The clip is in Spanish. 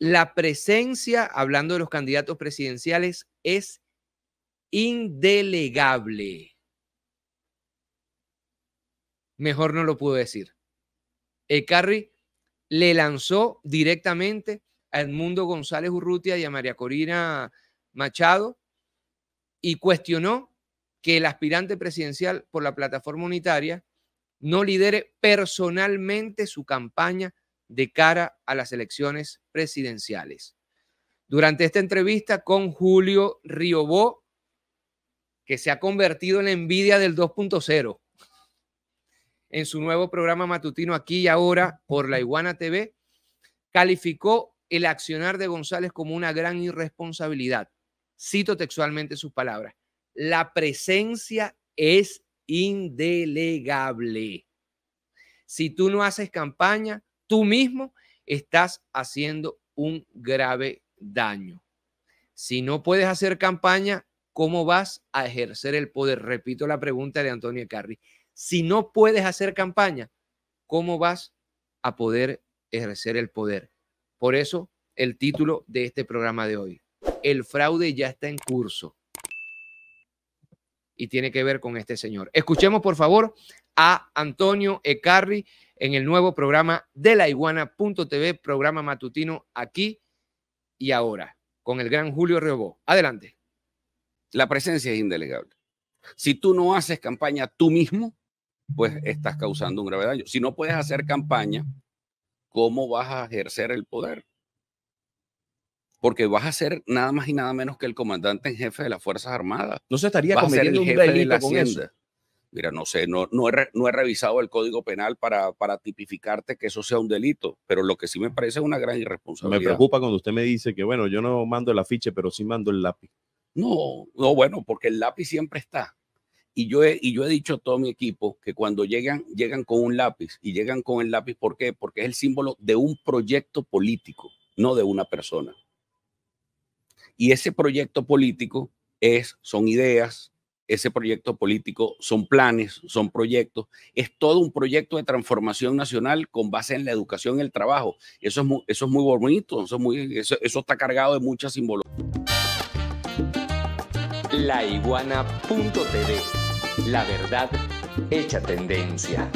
La presencia, hablando de los candidatos presidenciales, es indelegable. Mejor no lo puedo decir. Carri le lanzó directamente a Edmundo González Urrutia y a María Corina Machado y cuestionó que el aspirante presidencial por la plataforma unitaria no lidere personalmente su campaña de cara a las elecciones presidenciales. Durante esta entrevista con Julio Riobó, que se ha convertido en la envidia del 2.0, en su nuevo programa matutino aquí y ahora por la Iguana TV, calificó el accionar de González como una gran irresponsabilidad. Cito textualmente sus palabras. La presencia es indelegable. Si tú no haces campaña, tú mismo estás haciendo un grave daño. Si no puedes hacer campaña, ¿cómo vas a ejercer el poder? Repito la pregunta de Antonio Ecarri. Si no puedes hacer campaña, ¿cómo vas a poder ejercer el poder? Por eso el título de este programa de hoy. El fraude ya está en curso. Y tiene que ver con este señor. Escuchemos, por favor, a Antonio Ecarri en el nuevo programa de la iguana.tv, programa matutino aquí y ahora, con el gran Julio Riobó. Adelante. La presencia es indelegable. Si tú no haces campaña tú mismo, pues estás causando un grave daño. Si no puedes hacer campaña, ¿cómo vas a ejercer el poder? Porque vas a ser nada más y nada menos que el comandante en jefe de las Fuerzas Armadas. No se estaría cometiendo un delito la Mira, no sé, no, no, he, no he revisado el Código Penal para, tipificarte que eso sea un delito, pero lo que sí me parece es una gran irresponsabilidad. Me preocupa cuando usted me dice que, bueno, yo no mando el afiche, pero sí mando el lápiz. No, no, bueno, porque el lápiz siempre está. Y yo, he, y yo he dicho a todo mi equipo que cuando llegan, llegan con un lápiz y llegan con el lápiz, ¿por qué? Porque es el símbolo de un proyecto político, no de una persona. Y ese proyecto político es, son ideas, ese proyecto político, son planes, son proyectos, es todo un proyecto de transformación nacional con base en la educación y el trabajo. Eso es muy, eso es muy bonito, eso, muy, eso, está cargado de mucha simbología. La la verdad hecha tendencia.